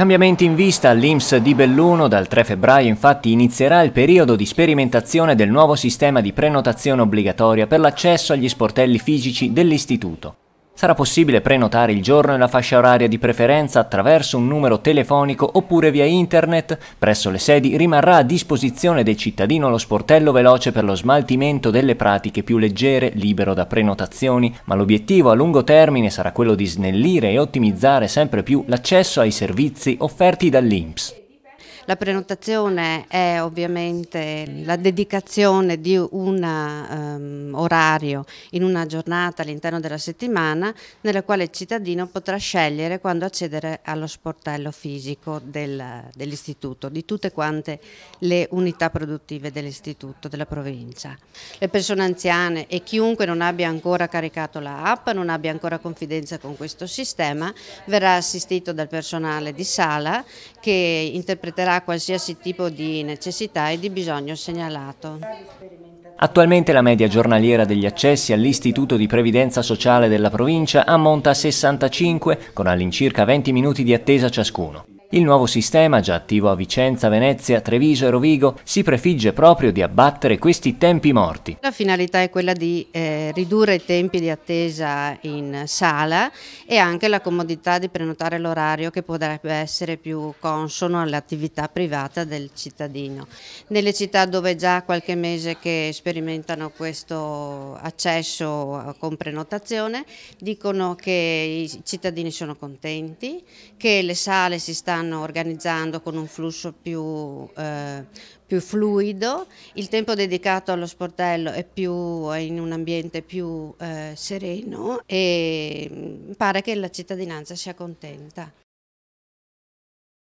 Cambiamenti in vista all'IMS di Belluno, dal 3 febbraio infatti inizierà il periodo di sperimentazione del nuovo sistema di prenotazione obbligatoria per l'accesso agli sportelli fisici dell'istituto. Sarà possibile prenotare il giorno e la fascia oraria di preferenza attraverso un numero telefonico oppure via internet. Presso le sedi rimarrà a disposizione del cittadino lo sportello veloce per lo smaltimento delle pratiche più leggere, libero da prenotazioni, ma l'obiettivo a lungo termine sarà quello di snellire e ottimizzare sempre più l'accesso ai servizi offerti dall'INPS. La prenotazione è ovviamente la dedicazione di un um, orario in una giornata all'interno della settimana nella quale il cittadino potrà scegliere quando accedere allo sportello fisico del, dell'istituto, di tutte quante le unità produttive dell'istituto, della provincia. Le persone anziane e chiunque non abbia ancora caricato la app, non abbia ancora confidenza con questo sistema, verrà assistito dal personale di sala che interpreterà qualsiasi tipo di necessità e di bisogno segnalato. Attualmente la media giornaliera degli accessi all'Istituto di Previdenza Sociale della provincia ammonta a 65, con all'incirca 20 minuti di attesa ciascuno. Il nuovo sistema, già attivo a Vicenza, Venezia, Treviso e Rovigo, si prefigge proprio di abbattere questi tempi morti. La finalità è quella di eh, ridurre i tempi di attesa in sala e anche la comodità di prenotare l'orario che potrebbe essere più consono all'attività privata del cittadino. Nelle città dove già qualche mese che sperimentano questo accesso eh, con prenotazione dicono che i cittadini sono contenti, che le sale si stanno stanno organizzando con un flusso più, eh, più fluido, il tempo dedicato allo sportello è, più, è in un ambiente più eh, sereno e mm, pare che la cittadinanza sia contenta.